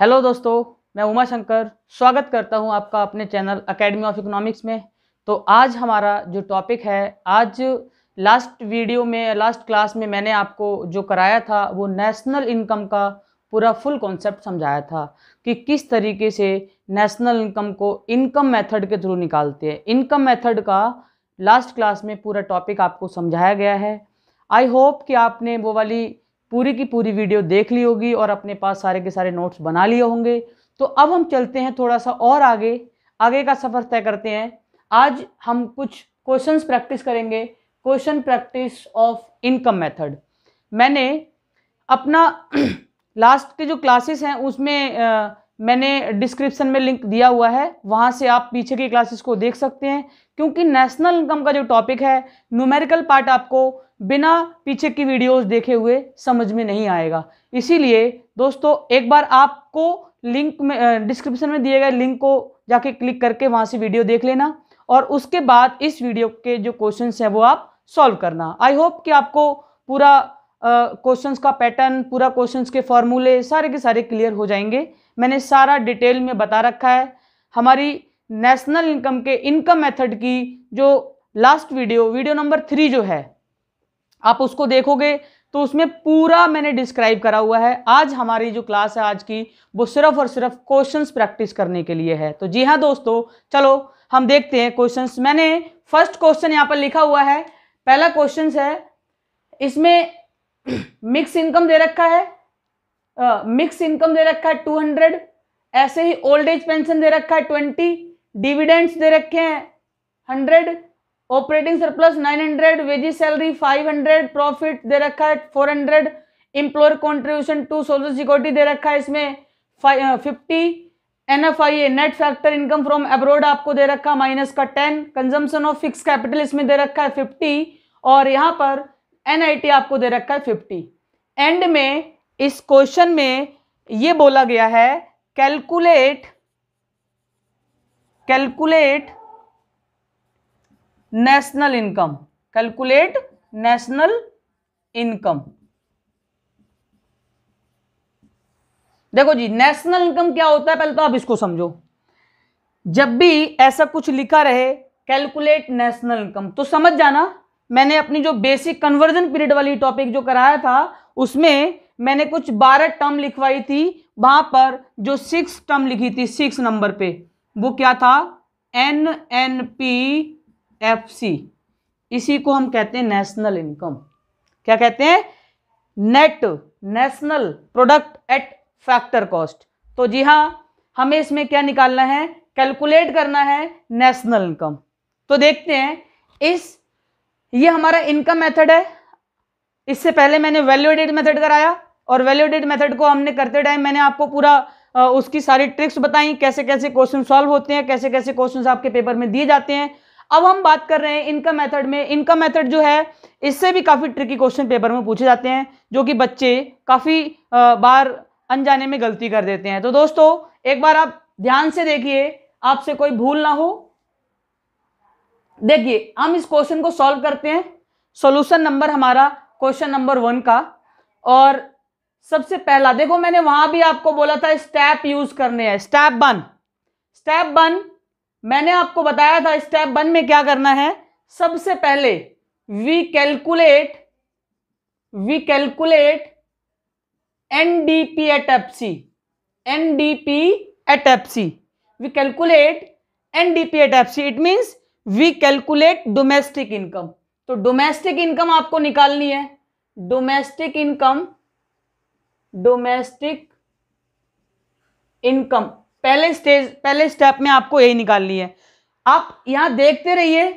Hello दोस्तों मैं उमा शंकर स्वागत करता हूं आपका अपने चैनल एकेडमी ऑफ इकोनॉमिक्स में तो आज हमारा जो टॉपिक है आज लास्ट वीडियो में लास्ट क्लास में मैंने आपको जो कराया था वो नेशनल इनकम का पूरा फुल कॉन्सेप्ट समझाया था कि किस तरीके से नेशनल इनकम को इनकम मेथड के थ्रू निकालते हैं इनकम मेथड का लास्ट क्लास में पूरा टॉपिक आपको समझाया गया है आई होप कि आपने वो वाली पूरी की पूरी वीडियो देख ली होगी और अपने पास सारे के सारे नोट्स बना लिए होंगे तो अब हम चलते हैं थोड़ा सा और आगे आगे का सफ़र तय करते हैं आज हम कुछ क्वेश्चंस प्रैक्टिस करेंगे question practice of income method मैंने अपना लास्ट के जो क्लासेस हैं उसमें आ, मैंने डिस्क्रिप्शन में लिंक दिया हुआ है वहाँ से आप पीछे की क्लासेस को देख सकते हैं क्योंकि नेशनल इनकम का जो टॉपिक है न्यूमेरिकल पार्ट आपको बिना पीछे की वीडियोस देखे हुए समझ में नहीं आएगा इसीलिए दोस्तों एक बार आपको लिंक में डिस्क्रिप्शन में दिए गए लिंक को जाके क्लिक करके वहाँ से वीडियो देख लेना और उसके बाद इस वीडियो के जो क्वेश्चन हैं वो आप सॉल्व करना आई होप कि आपको पूरा क्वेश्चंस का पैटर्न पूरा क्वेश्चंस के फॉर्मूले सारे के सारे क्लियर हो जाएंगे मैंने सारा डिटेल में बता रखा है हमारी नेशनल इनकम के इनकम मेथड की जो last video video number three जो है आप उसको देखोगे तो उसमें पूरा मैंने डिस्क्राइब करा हुआ है आज हमारी जो क्लास है आज की वो सिर्फ और सिर्फ क्वेश्चंस प्रैक्टिस करने के लिए है तो जी हाँ दोस्तों चलो हम देखते हैं क्वेश्चंस मैंने फर्स्ट क्वेश्चन यहाँ पर लिखा हुआ है पहला क्वेश्चन है इसमें मिक्स इनकम दे रखा है मिक्स इनकम दे रखा है टू हंड्रेड ऐसे ही ओल्ड एज पेंशन दे रखा है ट्वेंटी डिविडेंड्स दे रखे हैं hundred operating surplus 900 wages salary 500 profit दे रखा है 400 employer contribution to social security दे रखा है इसमें fifty N F I A net factor income from abroad आपको दे रखा माइनस का ten consumption of fix capital इसमें दे रखा है फिफ्टी और यहाँ पर एन आई टी आपको दे रखा है फिफ्टी एंड में इस क्वेश्चन में ये बोला गया है calculate calculate national income calculate national income देखो जी नेशनल इनकम क्या होता है पहले तो आप इसको समझो जब भी ऐसा कुछ लिखा रहे कैलकुलेट नेशनल इनकम तो समझ जाना मैंने अपनी जो बेसिक कन्वर्जन पीरियड वाली टॉपिक जो कराया था उसमें मैंने कुछ बारह टर्म लिखवाई थी वहां पर जो सिक्स टर्म लिखी थी सिक्स नंबर पे वो क्या था N N P F C इसी को हम कहते हैं नेशनल इनकम क्या कहते हैं net national product at factor cost तो जी हां हमें इसमें क्या निकालना है कैलकुलेट करना है नेशनल इनकम तो देखते हैं इस ये हमारा इनकम मेथड है इससे पहले मैंने वैल्यूडेड मेथड कराया और वैल्यूडेड मेथड को हमने करते टाइम मैंने आपको पूरा उसकी सारी ट्रिक्स बताई कैसे कैसे क्वेश्चन सॉल्व होते हैं कैसे कैसे क्वेश्चन आपके पेपर में दिए जाते हैं अब हम बात कर रहे हैं इनकम मेथड में इनकम मेथड जो है इससे भी काफ़ी ट्रिकी क्वेश्चन पेपर में पूछे जाते हैं जो कि बच्चे काफ़ी बार अनजाने में गलती कर देते हैं तो दोस्तों एक बार आप ध्यान से देखिए आपसे कोई भूल ना हो देखिए हम इस क्वेश्चन को सॉल्व करते हैं सॉल्यूशन नंबर हमारा क्वेश्चन नंबर वन का और सबसे पहला देखो मैंने वहां भी आपको बोला था स्टेप यूज करने हैं स्टेप वन स्टेप वन मैंने आपको बताया था स्टेप वन में क्या करना है सबसे पहले we calculate we calculate NDP at F D NDP at F C we calculate NDP at C it means we calculate domestic income तो डोमेस्टिक इनकम आपको निकालनी है डोमेस्टिक इनकम डोमेस्टिक इनकम पहले स्टेज पहले स्टेप में आपको यही निकालनी है आप यहाँ देखते रहिए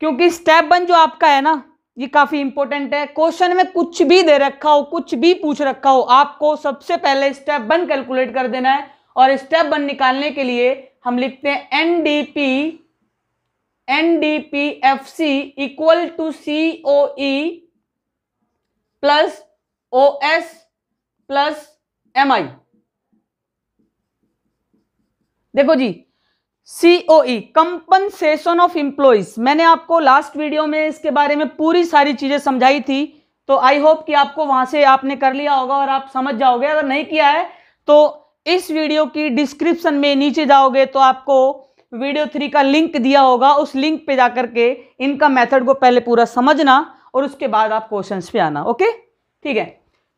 क्योंकि स्टेप वन जो आपका है ना ये काफ़ी इंपॉर्टेंट है क्वेश्चन में कुछ भी दे रखा हो कुछ भी पूछ रखा हो आपको सबसे पहले स्टेप वन कैलकुलेट कर देना है और स्टेप वन निकालने के लिए हम लिखते हैं N D P N D P F C equal to C O E plus O S plus M I देखो जी सीओई कंपनसेशन ऑफ इंप्लॉइज मैंने आपको लास्ट वीडियो में इसके बारे में पूरी सारी चीजें समझाई थी तो आई होप कि आपको वहां से आपने कर लिया होगा और आप समझ जाओगे अगर नहीं किया है तो इस वीडियो की डिस्क्रिप्शन में नीचे जाओगे तो आपको वीडियो थ्री का लिंक दिया होगा उस लिंक पे जाकर के इनका मेथड को पहले पूरा समझना और उसके बाद आप क्वेश्चंस पे आना ओके ठीक है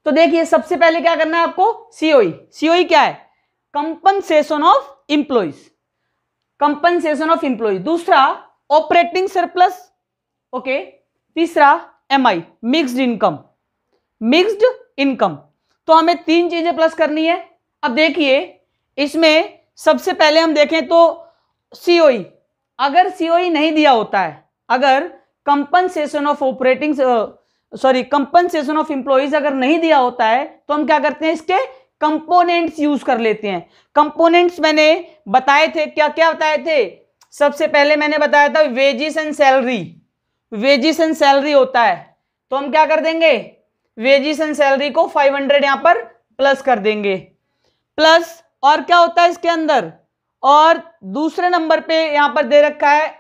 तो देखिए सबसे पहले क्या करना है आपको सीओई सीओई e. e क्या है compensation of employees compensation of employees दूसरा ऑपरेटिंग सरप्लस ओके तीसरा MI mixed income mixed income तो हमें तीन चीजें प्लस करनी है अब देखिए इसमें सबसे पहले हम देखें तो सीओई e. अगर सीओई e नहीं दिया होता है अगर compensation of operating sorry compensation of employees अगर नहीं दिया होता है तो हम क्या करते हैं इसके कंपोनेंट्स यूज कर लेते हैं कंपोनेंट्स मैंने बताए थे क्या क्या बताए थे सबसे पहले मैंने बताया था wages and salary wages and salary होता है तो हम क्या कर देंगे वेजिस एंड सैलरी को 500 हंड्रेड यहां पर प्लस कर देंगे प्लस और क्या होता है इसके अंदर और दूसरे नंबर पे यहां पर दे रखा है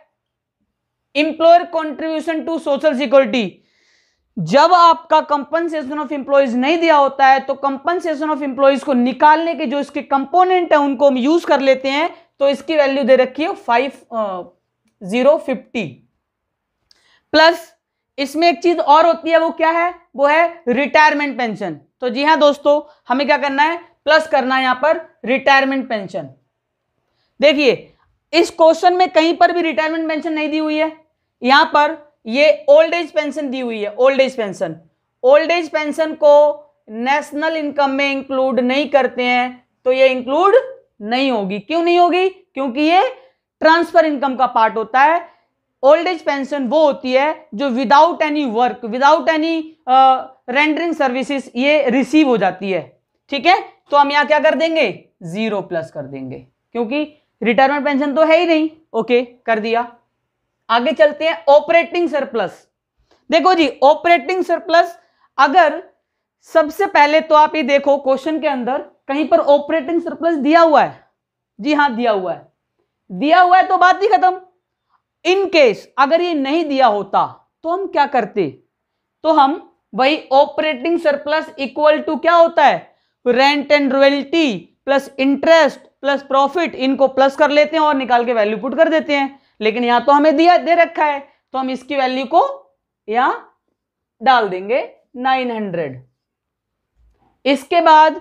employer contribution to social security जब आपका कंपनसेशन ऑफ इंप्लॉयज नहीं दिया होता है तो कंपनसेशन ऑफ इंप्लॉयज को निकालने के जो इसके कंपोनेंट है उनको हम यूज कर लेते हैं तो इसकी वैल्यू दे रखी है फाइव जीरो फिफ्टी प्लस इसमें एक चीज और होती है वो क्या है वो है रिटायरमेंट पेंशन तो जी हाँ दोस्तों हमें क्या करना है प्लस करना है यहां पर रिटायरमेंट पेंशन देखिए इस क्वेश्चन में कहीं पर भी रिटायरमेंट पेंशन नहीं दी हुई है यहां पर ये ओल्ड एज पेंशन दी हुई है old age pension old age pension को नेशनल इनकम में इंक्लूड नहीं करते हैं तो ये इंक्लूड नहीं होगी क्यों नहीं होगी क्योंकि ये ट्रांसफर इनकम का पार्ट होता है ओल्ड एज पेंशन वो होती है जो without any work without any rendering services ये रिसीव हो जाती है ठीक है तो हम यहां क्या कर देंगे जीरो प्लस कर देंगे क्योंकि रिटायरमेंट पेंशन तो है ही नहीं ओके कर दिया आगे चलते हैं ऑपरेटिंग सरप्लस देखो जी ऑपरेटिंग सरप्लस अगर सबसे पहले तो आप ये देखो क्वेश्चन के अंदर कहीं पर ऑपरेटिंग सरप्लस दिया हुआ है जी हाँ दिया हुआ है दिया हुआ है तो बात ही खत्म इन केस अगर ये नहीं दिया होता तो हम क्या करते तो हम वही ऑपरेटिंग सरप्लस इक्वल टू क्या होता है rent and royalty plus interest plus profit इनको प्लस कर लेते हैं और निकाल के वैल्यू पुट कर देते हैं लेकिन यहां तो हमें दिया दे रखा है तो हम इसकी वैल्यू को यहां डाल देंगे 900 इसके बाद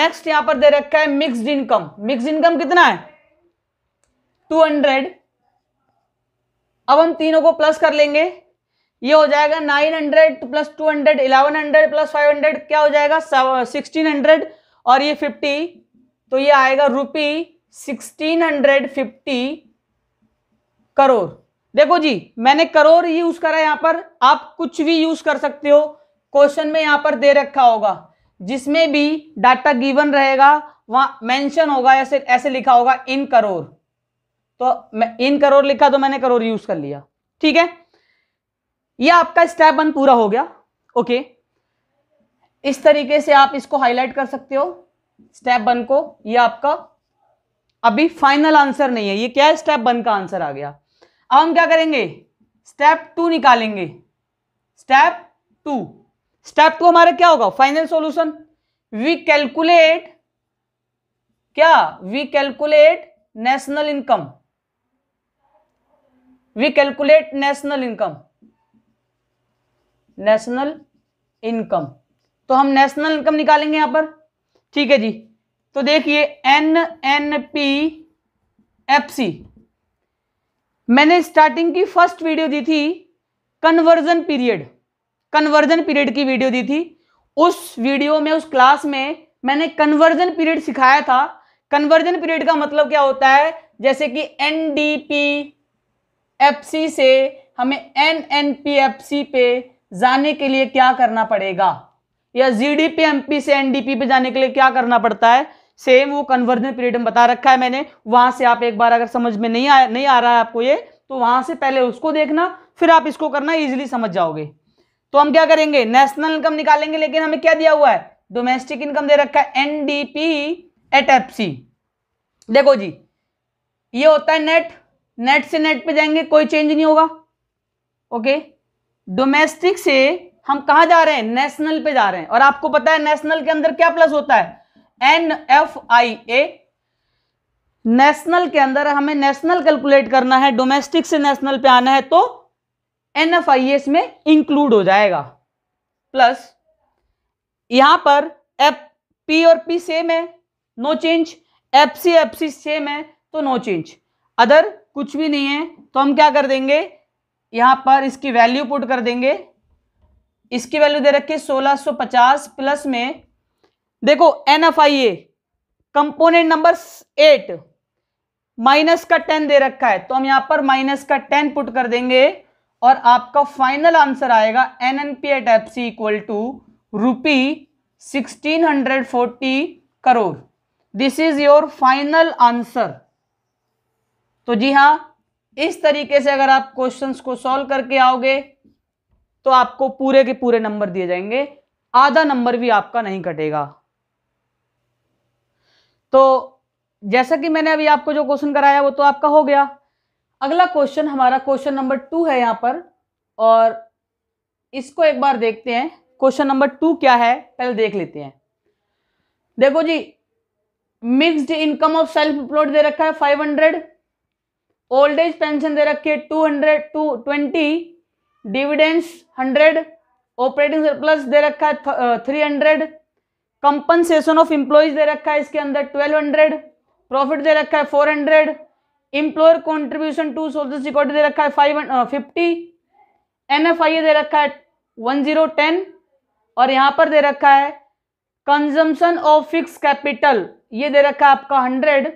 नेक्स्ट यहां पर दे रखा है मिक्स्ड इनकम मिक्स्ड इनकम कितना है 200 अब हम तीनों को प्लस कर लेंगे ये हो जाएगा 900 प्लस 200 1100 प्लस 500 क्या हो जाएगा 1600 और ये 50 तो ये आएगा rupee sixteen hundred fifty crore देखो जी मैंने करोड़ यूज करा यहां पर आप कुछ भी यूज कर सकते हो क्वेश्चन में यहां पर दे रखा होगा जिसमें भी डाटा गिवन रहेगा वहां मेंशन होगा ऐसे ऐसे लिखा होगा इन करोड़ तो मैं इन करोड़ लिखा तो मैंने करोड़ यूज कर लिया ठीक है ये आपका स्टेप वन पूरा हो गया ओके इस तरीके से आप इसको हाईलाइट कर सकते हो स्टेप वन को ये आपका अभी फाइनल आंसर नहीं है ये क्या स्टेप वन का आंसर आ गया अब हम क्या करेंगे स्टेप टू निकालेंगे स्टेप टू स्टेप टू हमारा क्या होगा फाइनल सॉल्यूशन वी कैलकुलेट क्या we calculate national income we calculate national income national income तो हम नेशनल इनकम निकालेंगे यहां पर ठीक है जी तो देखिए N N P F C मैंने स्टार्टिंग की फर्स्ट वीडियो दी थी कन्वर्जन पीरियड कन्वर्जन पीरियड की वीडियो दी थी उस वीडियो में उस क्लास में मैंने कन्वर्जन पीरियड सिखाया था कन्वर्जन पीरियड का मतलब क्या होता है जैसे कि N D P F C से हमें N N P F C पे जाने के लिए क्या करना पड़ेगा या G D P M P से एन डी पी पे जाने के लिए क्या करना पड़ता है सेम वो कन्वर्जन पीरियड में बता रखा है मैंने वहां से आप एक बार अगर समझ में नहीं आया नहीं आ रहा है आपको ये तो वहां से पहले उसको देखना फिर आप इसको करना इजिली समझ जाओगे तो हम क्या करेंगे नेशनल इनकम निकालेंगे लेकिन हमें क्या दिया हुआ है डोमेस्टिक इनकम दे रखा है एनडीपी एट सी देखो जी ये होता है नेट नेट से नेट पे जाएंगे कोई चेंज नहीं होगा ओके डोमेस्टिक से हम कहा जा रहे हैं नेशनल पे जा रहे हैं और आपको पता है नेशनल के अंदर क्या प्लस होता है N F I A national के अंदर हमें नेशनल कैलकुलेट करना है डोमेस्टिक से नेशनल पे आना है तो एन एफ आई ए इसमें इंक्लूड हो जाएगा प्लस यहां पर एफ पी और पी सेम है no change F C F C same है तो नो चेंज अदर कुछ भी नहीं है तो हम क्या कर देंगे यहां पर इसकी वैल्यू पुट कर देंगे इसकी वैल्यू दे रखी है पचास प्लस में देखो N F I A component number eight minus का टेन दे रखा है तो हम यहां पर माइनस का टेन पुट कर देंगे और आपका फाइनल आंसर आएगा N N P at F C equal to rupee sixteen hundred forty crore this is your final answer तो जी हां इस तरीके से अगर आप क्वेश्चंस को सॉल्व करके आओगे तो आपको पूरे के पूरे नंबर दिए जाएंगे आधा नंबर भी आपका नहीं कटेगा तो जैसा कि मैंने अभी आपको जो क्वेश्चन कराया वो तो आपका हो गया अगला क्वेश्चन हमारा क्वेश्चन नंबर टू है यहाँ पर और इसको एक बार देखते हैं क्वेश्चन नंबर टू क्या है पहले देख लेते हैं देखो जी mixed income of self employed दे रखा है five hundred old age pension दे रखी है two hundred two twenty dividends hundred operating surplus दे रखा है three hundred compensation of employees दे रखा है इसके अंदर 1200 प्रॉफिट दे रखा है 400 hundred employer contribution to social security दे रखा है five fifty N F I A दे रखा है वन जीरो टेन और यहाँ पर दे रखा है कंजम्पशन ऑफ फिक्स कैपिटल ये दे रखा है आपका हंड्रेड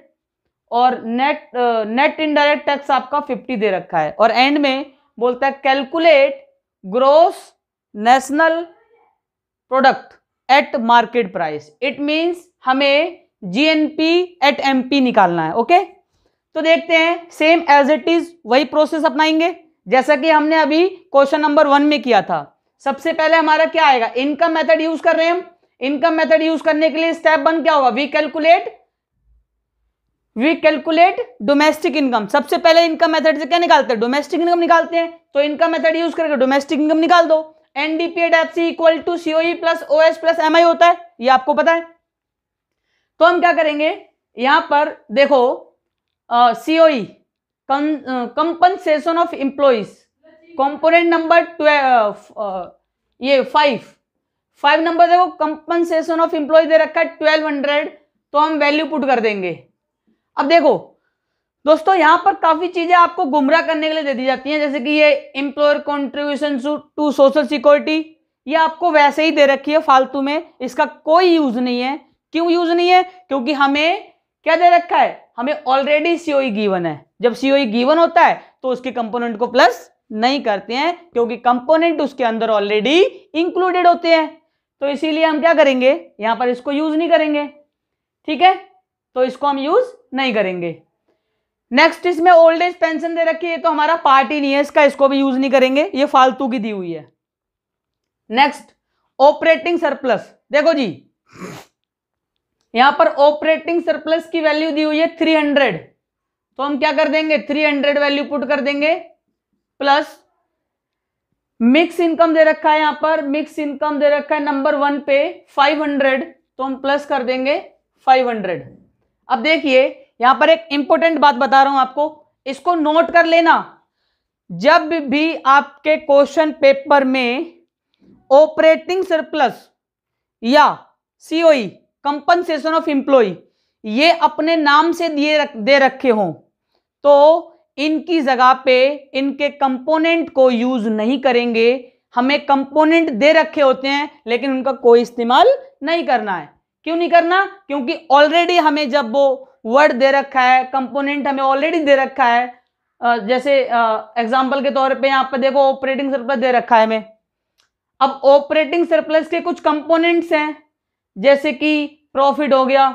और नेट नेट इनडायरेक्ट टैक्स आपका फिफ्टी दे रखा है और एंड में बोलता है calculate gross national product at market price it means हमें जीएनपी एट एमपी निकालना है ओके तो देखते हैं सेम एज इट इज वही प्रोसेस अपनाएंगे जैसा कि हमने अभी क्वेश्चन नंबर वन में किया था सबसे पहले हमारा क्या आएगा इनकम मेथड यूज कर रहे हैं हम इनकम मेथड यूज करने के लिए स्टेप वन क्या होगा we calculate we calculate domestic income सबसे पहले इनकम मेथड से क्या निकालते हैं डोमेस्टिक इनकम निकालते हैं तो इनकम मेथड यूज करके डोमेस्टिक इनकम निकाल दो NDP at FC equal to COE plus O S plus MI होता है ये आपको पता है तो हम क्या करेंगे यहां पर देखो COE compensation of employees component number twelve ये फाइव फाइव नंबर देखो कंपनसेशन ऑफ एम्प्लॉय दे रखा है ट्वेल्व हंड्रेड तो हम वैल्यू पुट कर देंगे अब देखो दोस्तों यहां पर काफी चीजें आपको गुमराह करने के लिए दे दी जाती हैं जैसे कि ये employer contribution to social security ये आपको वैसे ही दे रखी है फालतू में इसका कोई यूज नहीं है क्यों यूज नहीं है क्योंकि हमें क्या दे रखा है हमें ऑलरेडी सीओई गिवन है जब सीओई गिवन e होता है तो उसके कंपोनेंट को प्लस नहीं करते हैं क्योंकि कंपोनेंट उसके अंदर ऑलरेडी इंक्लूडेड होते हैं तो इसीलिए हम क्या करेंगे यहां पर इसको यूज नहीं करेंगे ठीक है तो इसको हम यूज नहीं करेंगे नेक्स्ट इसमें ओल्ड एज पेंशन दे रखी है तो हमारा पार्ट ही नहीं है इसका इसको भी यूज नहीं करेंगे ये फालतू की दी हुई है नेक्स्ट ऑपरेटिंग सरप्लस देखो जी यहां पर ऑपरेटिंग सरप्लस की वैल्यू दी हुई है थ्री हंड्रेड तो हम क्या कर देंगे थ्री हंड्रेड वैल्यू पुट कर देंगे प्लस मिक्स इनकम दे रखा है यहां पर मिक्स इनकम दे रखा है नंबर वन पे फाइव हंड्रेड तो हम प्लस कर देंगे फाइव हंड्रेड अब देखिए यहां पर एक इंपॉर्टेंट बात बता रहा हूं आपको इसको नोट कर लेना जब भी आपके क्वेश्चन पेपर में ऑपरेटिंग सरप्लस या सीओई कंपनसेशन ऑफ इंप्लॉई ये अपने नाम से दिए रख, दे रखे हों तो इनकी जगह पे इनके कंपोनेंट को यूज नहीं करेंगे हमें कंपोनेंट दे रखे होते हैं लेकिन उनका कोई इस्तेमाल नहीं करना है क्यों नहीं करना क्योंकि ऑलरेडी हमें जब वो वर्ड दे रखा है कंपोनेंट हमें ऑलरेडी दे रखा है जैसे एग्जाम्पल के तौर पे यहाँ पे देखो ऑपरेटिंग सरप्लस दे रखा है हमें अब ऑपरेटिंग सरप्लस के कुछ कंपोनेंट्स हैं जैसे कि प्रॉफिट हो गया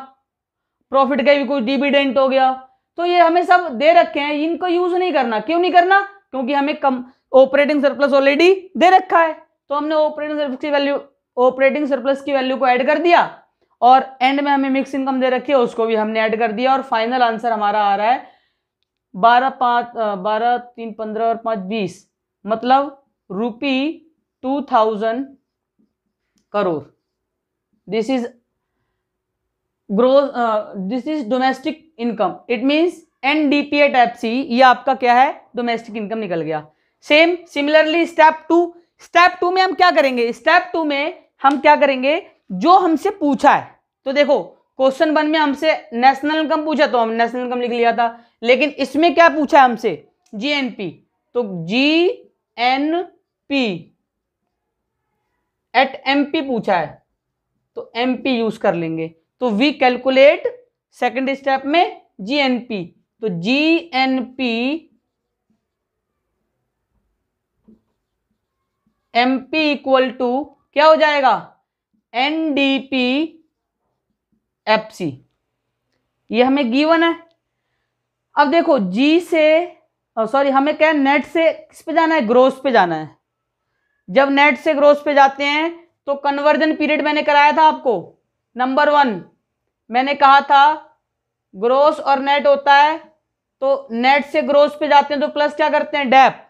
प्रॉफिट का भी कुछ डिविडेंट हो गया तो ये हमें सब दे रखे हैं इनको यूज नहीं करना क्यों नहीं करना क्योंकि हमें कम ऑपरेटिंग सरप्लस ऑलरेडी दे रखा है तो हमने ऑपरेटिंग सरप्लस की वैल्यू ऑपरेटिंग सरप्लस की वैल्यू को ऐड कर दिया और एंड में हमें मिक्स इनकम दे रखी है उसको भी हमने ऐड कर दिया और फाइनल आंसर हमारा आ रहा है बारह पाँच बारह तीन पंद्रह और पाँच बीस मतलब rupee two thousand crore this is growth this is domestic income it means N D P at F C ये आपका क्या है डोमेस्टिक इनकम निकल गया same similarly step two step two में हम क्या करेंगे स्टेप टू में हम क्या करेंगे जो हमसे पूछा है तो देखो क्वेश्चन वन में हमसे नेशनल इनकम पूछा तो हम नेशनल इनकम लिख लिया था लेकिन इसमें क्या पूछा है हमसे जीएनपी तो G N P at M P पूछा है तो एमपी यूज कर लेंगे तो वी कैलकुलेट सेकेंड स्टेप में जीएनपी तो G N M MP equal to क्या हो जाएगा N D P F C ये हमें गीवन है अब देखो जी से सॉरी oh, हमें क्या है नेट से किस पे जाना है ग्रोस पे जाना है जब नेट से ग्रोस पे जाते हैं तो कन्वर्जन पीरियड मैंने कराया था आपको नंबर वन मैंने कहा था ग्रोस और नेट होता है तो नेट से ग्रोस पे जाते हैं तो प्लस क्या करते हैं डैप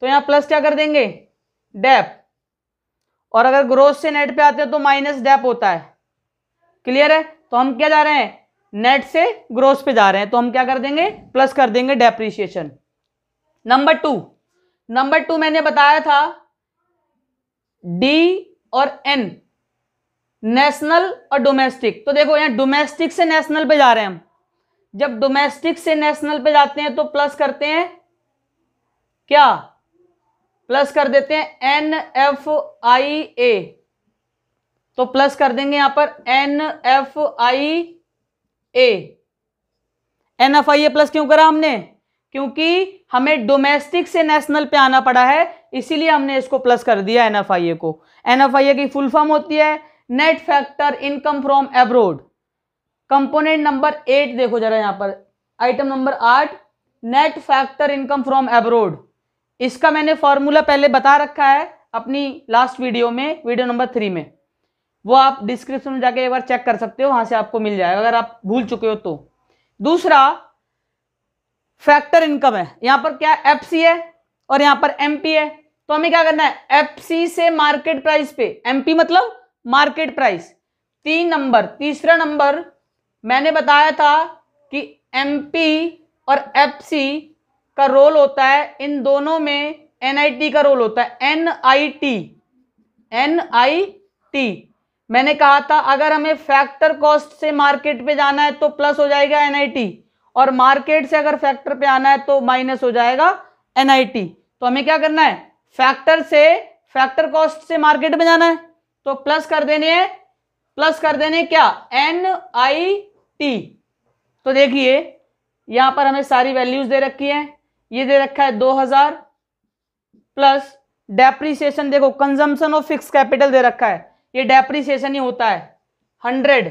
तो यहाँ प्लस क्या कर देंगे डैप और अगर ग्रोथ से नेट पे आते हैं तो माइनस डेप होता है क्लियर है तो हम क्या जा रहे हैं नेट से ग्रोथ पे जा रहे हैं तो हम क्या कर देंगे प्लस कर देंगे depreciation number two number two मैंने बताया था डी और एन नेशनल और डोमेस्टिक तो देखो यहाँ डोमेस्टिक से नेशनल पे जा रहे हैं हम जब डोमेस्टिक से नेशनल पे जाते हैं तो प्लस करते हैं क्या प्लस कर देते हैं एन एफ आई ए तो प्लस कर देंगे यहां पर N F I A N F I A plus क्यों करा हमने क्योंकि हमें डोमेस्टिक से नेशनल पे आना पड़ा है इसीलिए हमने इसको प्लस कर दिया एन एफ आई ए को एन एफ आई ए की फुल फॉर्म होती है net factor income from abroad component number eight देखो जरा यहां पर आइटम नंबर आठ net factor income from abroad इसका मैंने फॉर्मूला पहले बता रखा है अपनी लास्ट वीडियो में वीडियो नंबर थ्री में वो आप डिस्क्रिप्शन में जाके एक बार चेक कर सकते हो वहां से आपको मिल जाएगा अगर आप भूल चुके हो तो दूसरा फैक्टर इनकम है यहां पर क्या एफ है और यहां पर एम है तो हमें क्या करना है एफ से मार्केट प्राइस पे एम मतलब मार्केट प्राइस तीन नंबर तीसरा नंबर मैंने बताया था कि एम और एफ का रोल होता है इन दोनों में एनआईटी का रोल होता है एनआईटी एनआईटी मैंने कहा था अगर हमें फैक्टर कॉस्ट से मार्केट पे जाना है तो प्लस हो जाएगा एनआईटी और मार्केट से अगर फैक्टर पे आना है तो माइनस हो जाएगा एनआईटी तो हमें क्या करना है फैक्टर से फैक्टर कॉस्ट से मार्केट में जाना है तो प्लस कर देने है प्लस कर देने क्या एन आई टी तो देखिए यहां पर हमें सारी वैल्यूज दे रखी है ये दे रखा है 2000 प्लस डेप्रीसिएशन देखो कंजम्पन ऑफ फिक्स कैपिटल दे रखा है ये डेप्रीसिएशन ही होता है हंड्रेड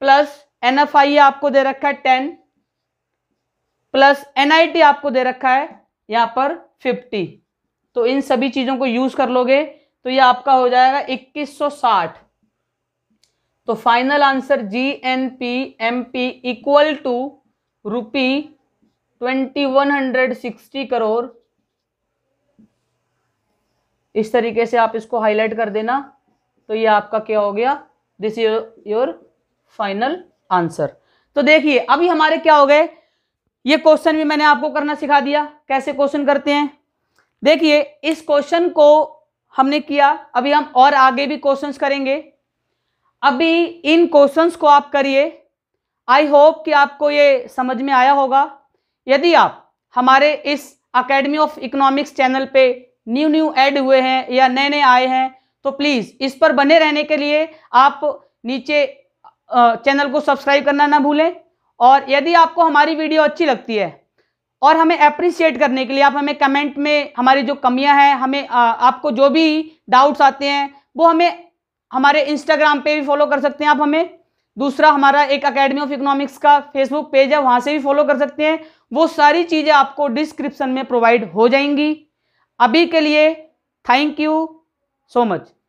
प्लस एन आपको दे रखा है टेन प्लस एन आपको दे रखा है यहां पर फिफ्टी तो इन सभी चीजों को यूज कर लोगे तो ये आपका हो जाएगा 2160 तो final answer G N P M P equal to rupee twenty one hundred sixty crore इस तरीके से आप इसको हाईलाइट कर देना तो ये आपका क्या हो गया this is your final answer तो देखिए अभी हमारे क्या हो गए ये क्वेश्चन भी मैंने आपको करना सिखा दिया कैसे क्वेश्चन करते हैं देखिए इस क्वेश्चन को हमने किया अभी हम और आगे भी क्वेश्चंस करेंगे अभी इन क्वेश्चंस को आप करिए आई होप कि आपको ये समझ में आया होगा यदि आप हमारे इस अकेडमी ऑफ इकोनॉमिक्स चैनल पे न्यू न्यू ऐड हुए हैं या नए नए आए हैं तो प्लीज़ इस पर बने रहने के लिए आप नीचे चैनल को सब्सक्राइब करना ना भूलें और यदि आपको हमारी वीडियो अच्छी लगती है और हमें अप्रिशिएट करने के लिए आप हमें कमेंट में हमारी जो कमियां हैं हमें आ, आपको जो भी डाउट्स आते हैं वो हमें हमारे इंस्टाग्राम पे भी फॉलो कर सकते हैं आप हमें दूसरा हमारा एक अकेडमी ऑफ इकोनॉमिक्स का फेसबुक पेज है वहां से भी फॉलो कर सकते हैं वो सारी चीज़ें आपको डिस्क्रिप्शन में प्रोवाइड हो जाएंगी अभी के लिए थैंक यू सो मच